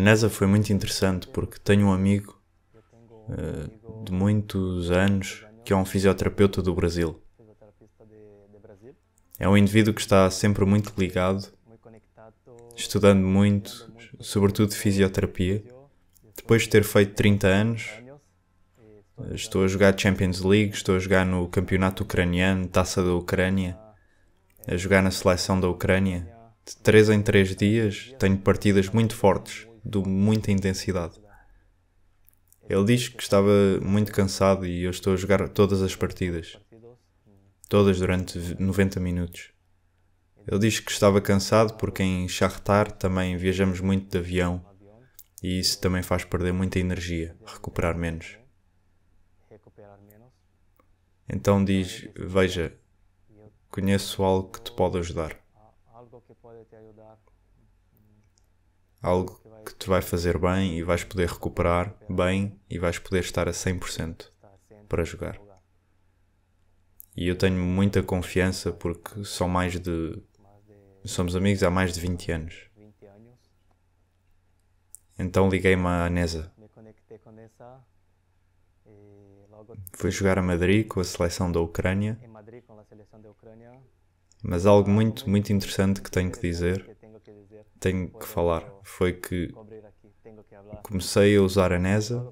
A NASA foi muito interessante porque tenho um amigo uh, de muitos anos que é um fisioterapeuta do Brasil. É um indivíduo que está sempre muito ligado, estudando muito, sobretudo fisioterapia. Depois de ter feito 30 anos, eh, estou a jogar Champions League, estou a jogar no campeonato ucraniano, taça da Ucrânia, a jogar na seleção da Ucrânia. De 3 em 3 dias tenho partidas muito fortes de muita intensidade. Ele diz que estava muito cansado e eu estou a jogar todas as partidas. Todas durante 90 minutos. Ele diz que estava cansado porque em charretar também viajamos muito de avião e isso também faz perder muita energia, recuperar menos. Então diz: Veja, conheço algo que te pode ajudar algo que te vai fazer bem e vais poder recuperar bem e vais poder estar a 100% para jogar. E eu tenho muita confiança porque são mais de. Somos amigos há mais de 20 anos. Então liguei-me à Nesa. Fui jogar a Madrid com a seleção da Ucrânia mas algo muito, muito interessante que tenho que dizer, tenho que falar, foi que comecei a usar a NESA,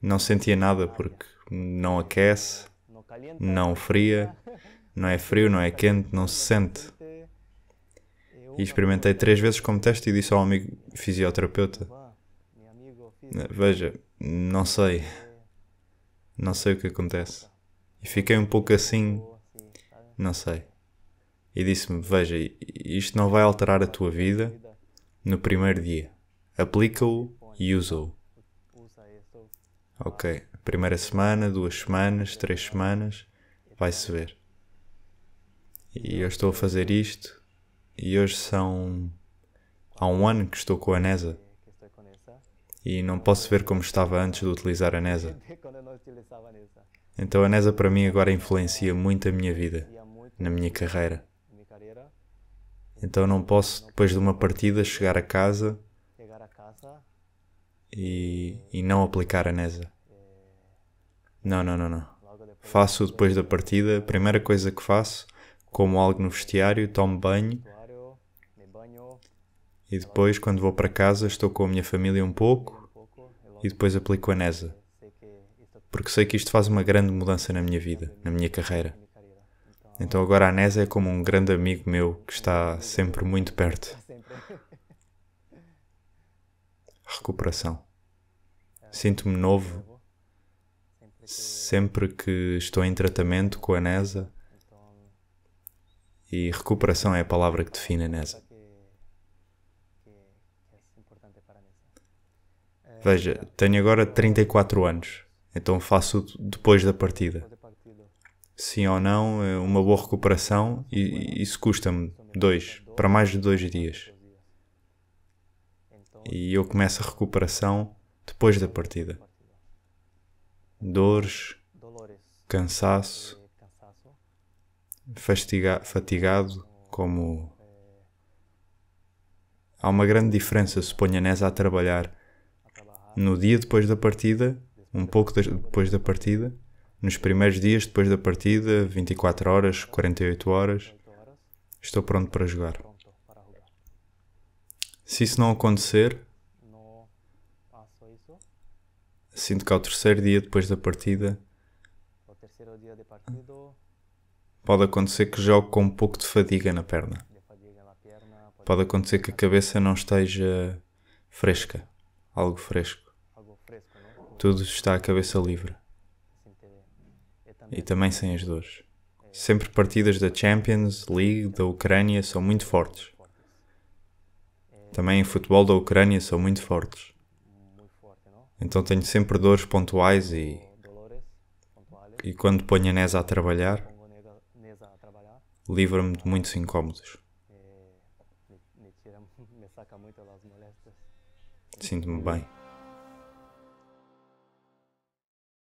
não sentia nada porque não aquece, não fria, não é frio, não é quente, não se sente. E experimentei três vezes como teste e disse ao amigo fisioterapeuta: Veja, não sei, não sei o que acontece. E fiquei um pouco assim não sei. E disse-me: Veja, isto não vai alterar a tua vida no primeiro dia. Aplica-o e usa-o. Ok. Primeira semana, duas semanas, três semanas, vai-se ver. E eu estou a fazer isto. E hoje são. Há um ano que estou com a NESA. E não posso ver como estava antes de utilizar a NESA. Então a NESA para mim agora influencia muito a minha vida na minha carreira. Então não posso, depois de uma partida, chegar a casa e, e não aplicar a NESA. Não, não, não, não. Faço depois da partida, a primeira coisa que faço, como algo no vestiário, tomo banho e depois, quando vou para casa, estou com a minha família um pouco e depois aplico a NESA. Porque sei que isto faz uma grande mudança na minha vida, na minha carreira. Então agora a Nesa é como um grande amigo meu que está sempre muito perto. Recuperação. Sinto-me novo sempre que estou em tratamento com a Nesa. E recuperação é a palavra que define a Nesa. Veja, tenho agora 34 anos, então faço depois da partida sim ou não, é uma boa recuperação, e isso custa-me dois, para mais de dois dias. E eu começo a recuperação depois da partida. Dores, cansaço, fastiga fatigado, como. Há uma grande diferença, suponho, a Nesa a trabalhar no dia depois da partida, um pouco depois da partida, nos primeiros dias depois da partida, 24 horas, 48 horas, estou pronto para jogar. Se isso não acontecer, sinto que ao terceiro dia depois da partida, pode acontecer que jogue com um pouco de fadiga na perna. Pode acontecer que a cabeça não esteja fresca, algo fresco. Tudo está a cabeça livre e também sem as dores. Sempre partidas da Champions League da Ucrânia são muito fortes. Também em futebol da Ucrânia são muito fortes. Então tenho sempre dores pontuais e e quando ponho a Nesa a trabalhar, livro me de muitos incómodos. É, Sinto-me bem.